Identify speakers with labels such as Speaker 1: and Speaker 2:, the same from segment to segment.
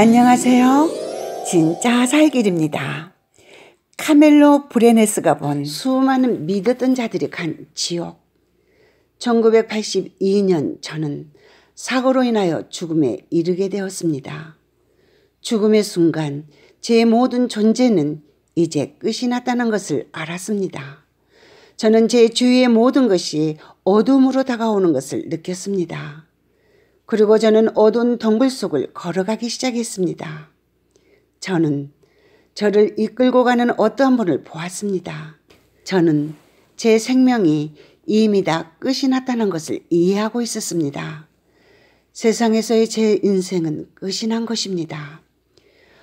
Speaker 1: 안녕하세요. 진짜 살길입니다. 카멜로 브레네스가 본 수많은 믿었던 자들이 간 지옥. 1982년 저는 사고로 인하여 죽음에 이르게 되었습니다. 죽음의 순간 제 모든 존재는 이제 끝이 났다는 것을 알았습니다. 저는 제 주위의 모든 것이 어둠으로 다가오는 것을 느꼈습니다. 그리고 저는 어두운 덩굴 속을 걸어가기 시작했습니다. 저는 저를 이끌고 가는 어떠한 분을 보았습니다. 저는 제 생명이 이미 다 끝이 났다는 것을 이해하고 있었습니다. 세상에서의 제 인생은 끝이 난 것입니다.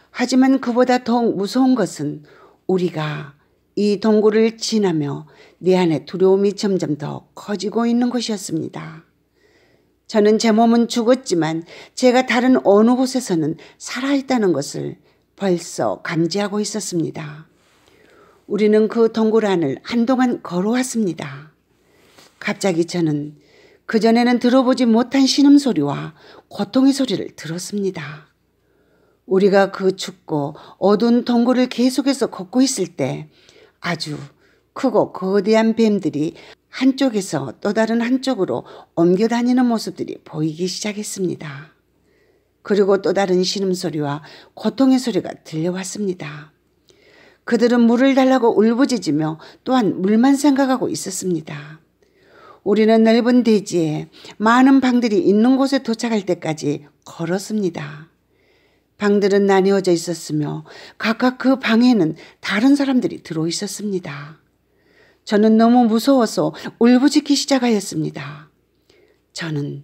Speaker 1: 하지만 그보다 더욱 무서운 것은 우리가 이 동굴을 지나며 내 안에 두려움이 점점 더 커지고 있는 것이었습니다. 저는 제 몸은 죽었지만 제가 다른 어느 곳에서는 살아있다는 것을 벌써 감지하고 있었습니다. 우리는 그 동굴 안을 한동안 걸어왔습니다. 갑자기 저는 그전에는 들어보지 못한 신음소리와 고통의 소리를 들었습니다. 우리가 그 춥고 어두운 동굴을 계속해서 걷고 있을 때 아주 크고 거대한 뱀들이 한쪽에서 또 다른 한쪽으로 옮겨 다니는 모습들이 보이기 시작했습니다. 그리고 또 다른 신음소리와 고통의 소리가 들려왔습니다. 그들은 물을 달라고 울부짖으며 또한 물만 생각하고 있었습니다. 우리는 넓은 대지에 많은 방들이 있는 곳에 도착할 때까지 걸었습니다. 방들은 나뉘어져 있었으며 각각 그 방에는 다른 사람들이 들어 있었습니다. 저는 너무 무서워서 울부짖기 시작하였습니다. 저는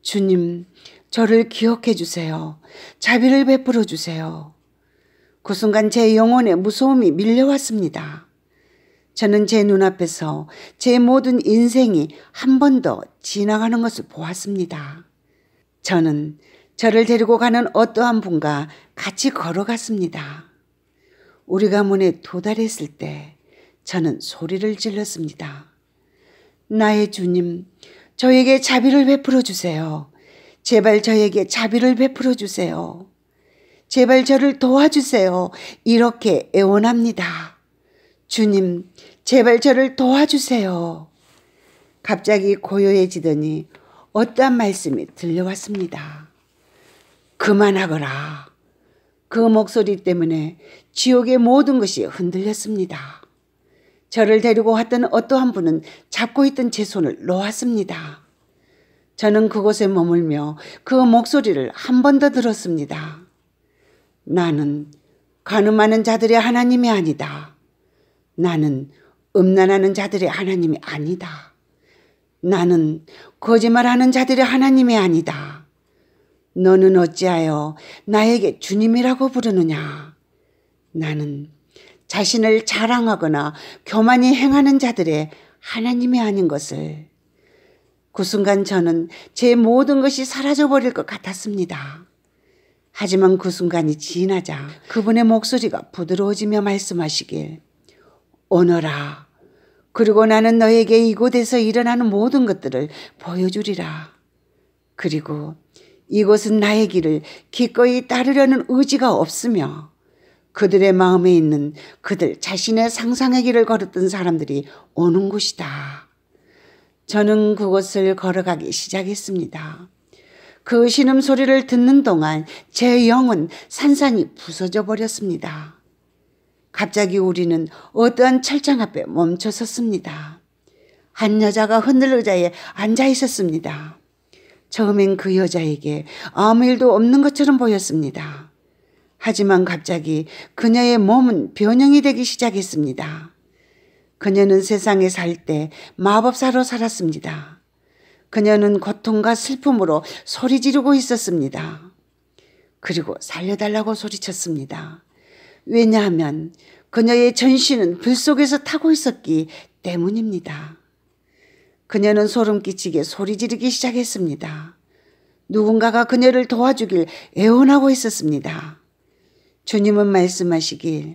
Speaker 1: 주님, 저를 기억해 주세요. 자비를 베풀어 주세요. 그 순간 제 영혼에 무서움이 밀려왔습니다. 저는 제 눈앞에서 제 모든 인생이 한 번 더 지나가는 것을 보았습니다. 저는 저를 데리고 가는 어떠한 분과 같이 걸어갔습니다. 우리 가문에 도달했을 때 저는 소리를 질렀습니다. 나의 주님, 저에게 자비를 베풀어 주세요. 제발 저에게 자비를 베풀어 주세요. 제발 저를 도와주세요. 이렇게 애원합니다. 주님, 제발 저를 도와주세요. 갑자기 고요해지더니 어떤 말씀이 들려왔습니다. 그만하거라. 그 목소리 때문에 지옥의 모든 것이 흔들렸습니다. 저를 데리고 왔던 어떠한 분은 잡고 있던 제 손을 놓았습니다. 저는 그곳에 머물며 그 목소리를 한 번 더 들었습니다. 나는 가늠하는 자들의 하나님이 아니다. 나는 음란하는 자들의 하나님이 아니다. 나는 거짓말하는 자들의 하나님이 아니다. 너는 어찌하여 나에게 주님이라고 부르느냐? 나는 자신을 자랑하거나 교만히 행하는 자들의 하나님이 아닌 것을 그 순간 저는 제 모든 것이 사라져버릴 것 같았습니다. 하지만 그 순간이 지나자 그분의 목소리가 부드러워지며 말씀하시길 오너라 그리고 나는 너에게 이곳에서 일어나는 모든 것들을 보여주리라. 그리고 이곳은 나의 길을 기꺼이 따르려는 의지가 없으며 그들의 마음에 있는 그들 자신의 상상의 길을 걸었던 사람들이 오는 곳이다. 저는 그곳을 걸어가기 시작했습니다. 그 신음 소리를 듣는 동안 제 영은 산산이 부서져 버렸습니다. 갑자기 우리는 어떠한 철장 앞에 멈춰 섰습니다. 한 여자가 흔들 의자에 앉아 있었습니다. 처음엔 그 여자에게 아무 일도 없는 것처럼 보였습니다. 하지만 갑자기 그녀의 몸은 변형이 되기 시작했습니다. 그녀는 세상에 살 때 마법사로 살았습니다. 그녀는 고통과 슬픔으로 소리 지르고 있었습니다. 그리고 살려달라고 소리쳤습니다. 왜냐하면 그녀의 전신은 불 속에서 타고 있었기 때문입니다. 그녀는 소름 끼치게 소리 지르기 시작했습니다. 누군가가 그녀를 도와주길 애원하고 있었습니다. 주님은 말씀하시길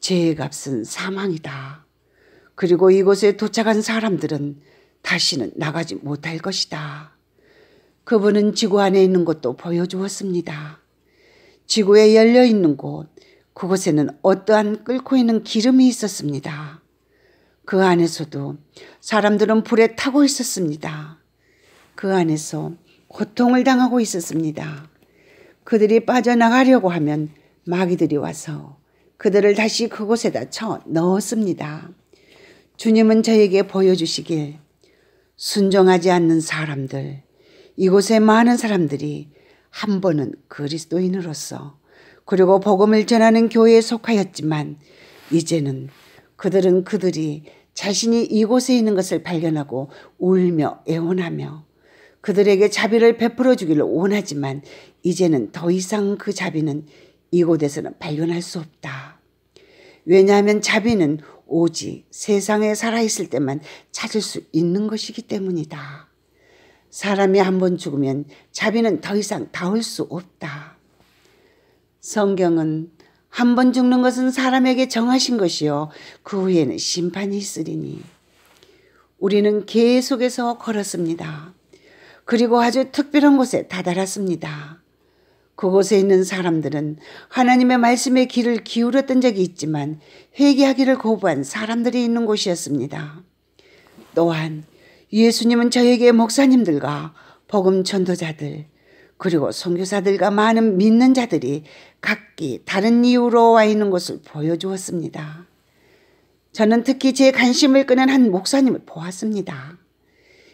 Speaker 1: 죄의 값은 사망이다. 그리고 이곳에 도착한 사람들은 다시는 나가지 못할 것이다. 그분은 지구 안에 있는 것도 보여주었습니다. 지구에 열려 있는 곳, 그곳에는 어떠한 끓고 있는 기름이 있었습니다. 그 안에서도 사람들은 불에 타고 있었습니다. 그 안에서 고통을 당하고 있었습니다. 그들이 빠져나가려고 하면 마귀들이 와서 그들을 다시 그곳에다 쳐 넣었습니다. 주님은 저에게 보여주시길 순종하지 않는 사람들, 이곳에 많은 사람들이 한 번은 그리스도인으로서 그리고 복음을 전하는 교회에 속하였지만 이제는 그들은 그들이 자신이 이곳에 있는 것을 발견하고 울며 애원하며 그들에게 자비를 베풀어 주기를 원하지만 이제는 더 이상 그 자비는 이곳에서는 발견할 수 없다. 왜냐하면 자비는 오직 세상에 살아있을 때만 찾을 수 있는 것이기 때문이다. 사람이 한번 죽으면 자비는 더 이상 닿을 수 없다. 성경은 한 번 죽는 것은 사람에게 정하신 것이요. 그 후에는 심판이 있으리니. 우리는 계속해서 걸었습니다. 그리고 아주 특별한 곳에 다다랐습니다. 그곳에 있는 사람들은 하나님의 말씀에 귀를 기울였던 적이 있지만 회개하기를 거부한 사람들이 있는 곳이었습니다. 또한 예수님은 저에게 목사님들과 복음 전도자들 그리고 선교사들과 많은 믿는 자들이 각기 다른 이유로 와 있는 것을 보여주었습니다. 저는 특히 제 관심을 끄는 한 목사님을 보았습니다.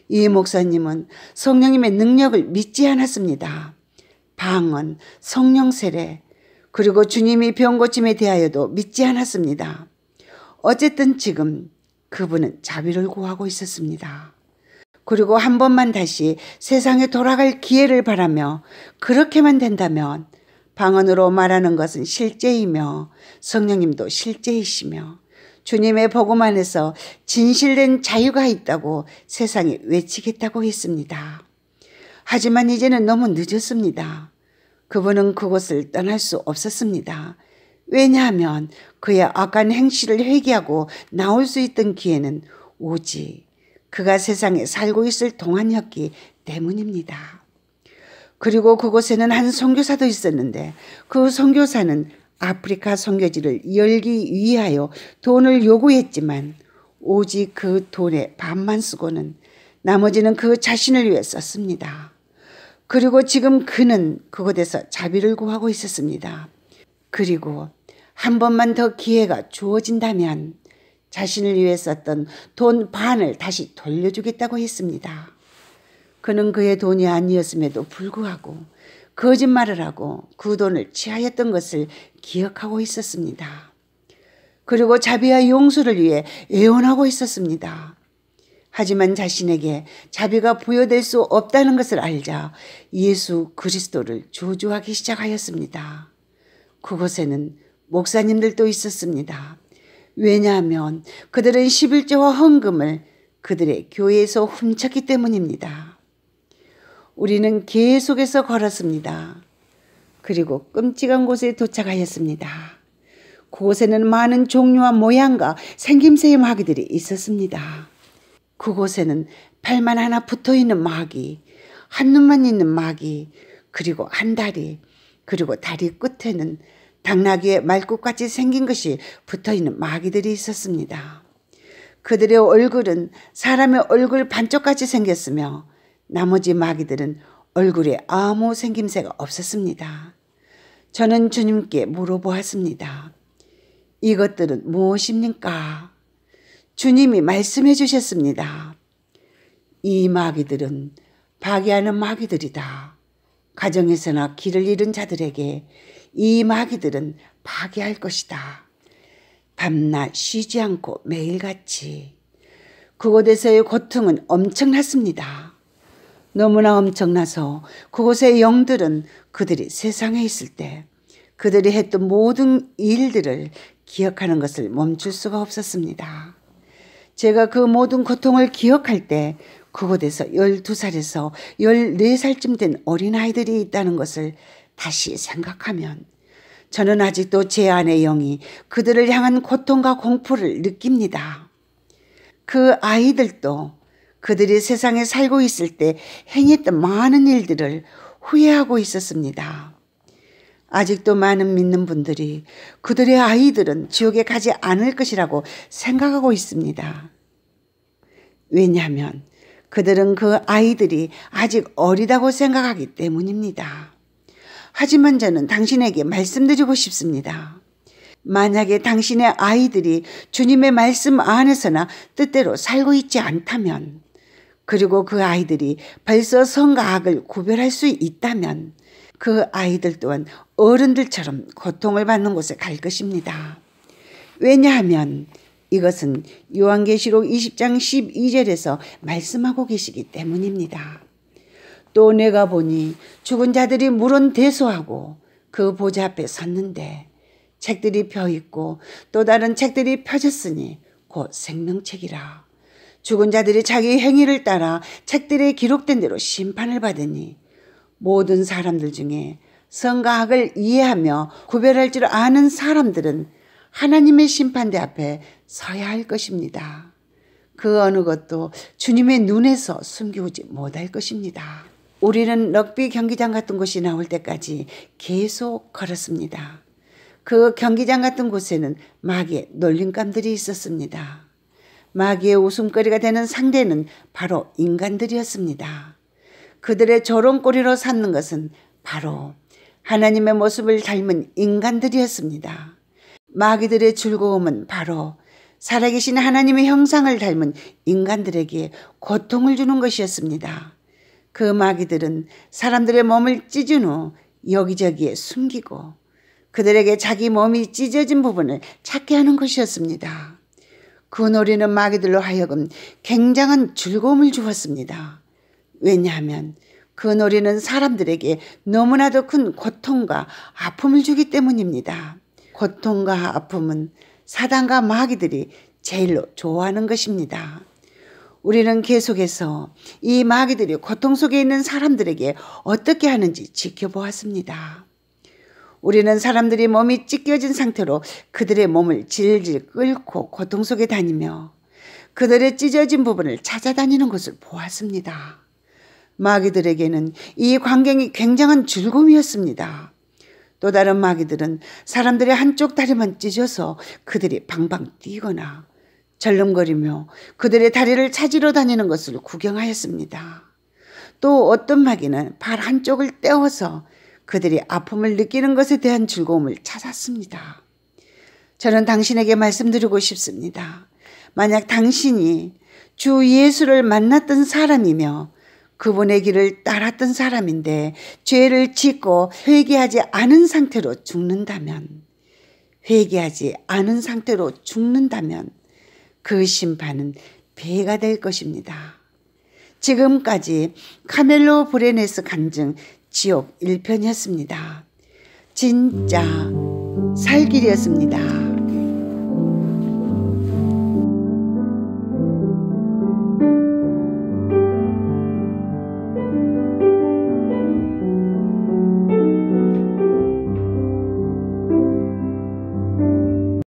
Speaker 1: 이 목사님은 성령님의 능력을 믿지 않았습니다. 방언, 성령 세례, 그리고 주님이 병고침에 대하여도 믿지 않았습니다. 어쨌든 지금 그분은 자비를 구하고 있었습니다. 그리고 한 번만 다시 세상에 돌아갈 기회를 바라며 그렇게만 된다면 방언으로 말하는 것은 실제이며 성령님도 실제이시며 주님의 복음 안에서 진실된 자유가 있다고 세상에 외치겠다고 했습니다. 하지만 이제는 너무 늦었습니다. 그분은 그곳을 떠날 수 없었습니다. 왜냐하면 그의 악한 행실을 회개하고 나올 수 있던 기회는 오직 그가 세상에 살고 있을 동안이었기 때문입니다. 그리고 그곳에는 한 선교사도 있었는데 그 선교사는 아프리카 선교지를 열기 위하여 돈을 요구했지만 오직 그 돈의 반만 쓰고는 나머지는 그 자신을 위해 썼습니다. 그리고 지금 그는 그곳에서 자비를 구하고 있었습니다. 그리고 한 번만 더 기회가 주어진다면 자신을 위해 썼던 돈 반을 다시 돌려주겠다고 했습니다. 그는 그의 돈이 아니었음에도 불구하고 거짓말을 하고 그 돈을 취하였던 것을 기억하고 있었습니다. 그리고 자비와 용서를 위해 애원하고 있었습니다. 하지만 자신에게 자비가 부여될 수 없다는 것을 알자 예수 그리스도를 조조하기 시작하였습니다. 그곳에는 목사님들도 있었습니다. 왜냐하면 그들은 11조와 헌금을 그들의 교회에서 훔쳤기 때문입니다. 우리는 계속해서 걸었습니다. 그리고 끔찍한 곳에 도착하였습니다. 그곳에는 많은 종류와 모양과 생김새의 마귀들이 있었습니다. 그곳에는 팔만 하나 붙어 있는 마귀, 한 눈만 있는 마귀, 그리고 한 다리, 그리고 다리 끝에는 당나귀의 말굽같이 생긴 것이 붙어 있는 마귀들이 있었습니다. 그들의 얼굴은 사람의 얼굴 반쪽같이 생겼으며 나머지 마귀들은 얼굴에 아무 생김새가 없었습니다. 저는 주님께 물어보았습니다. 이것들은 무엇입니까? 주님이 말씀해 주셨습니다. 이 마귀들은 파괴하는 마귀들이다. 가정에서나 길을 잃은 자들에게 이 마귀들은 파괴할 것이다. 밤낮 쉬지 않고 매일같이 그곳에서의 고통은 엄청났습니다. 너무나 엄청나서 그곳의 영들은 그들이 세상에 있을 때 그들이 했던 모든 일들을 기억하는 것을 멈출 수가 없었습니다. 제가 그 모든 고통을 기억할 때 그곳에서 12살에서 14살쯤 된 어린아이들이 있다는 것을 다시 생각하면 저는 아직도 제 안의 영이 그들을 향한 고통과 공포를 느낍니다. 그 아이들도 그들이 세상에 살고 있을 때 행했던 많은 일들을 후회하고 있었습니다. 아직도 많은 믿는 분들이 그들의 아이들은 지옥에 가지 않을 것이라고 생각하고 있습니다. 왜냐하면 그들은 그 아이들이 아직 어리다고 생각하기 때문입니다. 하지만 저는 당신에게 말씀드리고 싶습니다. 만약에 당신의 아이들이 주님의 말씀 안에서나 뜻대로 살고 있지 않다면, 그리고 그 아이들이 벌써 성과 악을 구별할 수 있다면, 그 아이들 또한 어른들처럼 고통을 받는 곳에 갈 것입니다. 왜냐하면 이것은 요한계시록 20장 12절에서 말씀하고 계시기 때문입니다. 또 내가 보니 죽은 자들이 물은 대소하고 그 보좌 앞에 섰는데 책들이 펴 있고 또 다른 책들이 펴졌으니 곧 생명책이라. 죽은 자들이 자기 행위를 따라 책들에 기록된 대로 심판을 받으니 모든 사람들 중에 성과학을 이해하며 구별할 줄 아는 사람들은 하나님의 심판대 앞에 서야 할 것입니다. 그 어느 것도 주님의 눈에서 숨기지 못할 것입니다. 우리는 럭비 경기장 같은 곳이 나올 때까지 계속 걸었습니다. 그 경기장 같은 곳에는 마귀의 놀림감들이 있었습니다. 마귀의 웃음거리가 되는 상대는 바로 인간들이었습니다. 그들의 저런 꼬리로 삼는 것은 바로 하나님의 모습을 닮은 인간들이었습니다. 마귀들의 즐거움은 바로 살아계신 하나님의 형상을 닮은 인간들에게 고통을 주는 것이었습니다. 그 마귀들은 사람들의 몸을 찢은 후 여기저기에 숨기고 그들에게 자기 몸이 찢어진 부분을 찾게 하는 것이었습니다. 그 노리는 마귀들로 하여금 굉장한 즐거움을 주었습니다. 왜냐하면 그 놀이는 사람들에게 너무나도 큰 고통과 아픔을 주기 때문입니다. 고통과 아픔은 사단과 마귀들이 제일 좋아하는 것입니다. 우리는 계속해서 이 마귀들이 고통 속에 있는 사람들에게 어떻게 하는지 지켜보았습니다. 우리는 사람들이 몸이 찢겨진 상태로 그들의 몸을 질질 끓고 고통 속에 다니며 그들의 찢어진 부분을 찾아다니는 것을 보았습니다. 마귀들에게는 이 광경이 굉장한 즐거움이었습니다. 또 다른 마귀들은 사람들의 한쪽 다리만 찢어서 그들이 방방 뛰거나 절름거리며 그들의 다리를 찾으러 다니는 것을 구경하였습니다. 또 어떤 마귀는 발 한쪽을 떼어서 그들이 아픔을 느끼는 것에 대한 즐거움을 찾았습니다. 저는 당신에게 말씀드리고 싶습니다. 만약 당신이 주 예수를 만났던 사람이며 그분의 길을 따랐던 사람인데 죄를 짓고 회개하지 않은 상태로 죽는다면 회개하지 않은 상태로 죽는다면 그 심판은 배가 될 것입니다. 지금까지 카멜로 브레네스 간증 지옥 1편이었습니다. 진짜 살길이었습니다.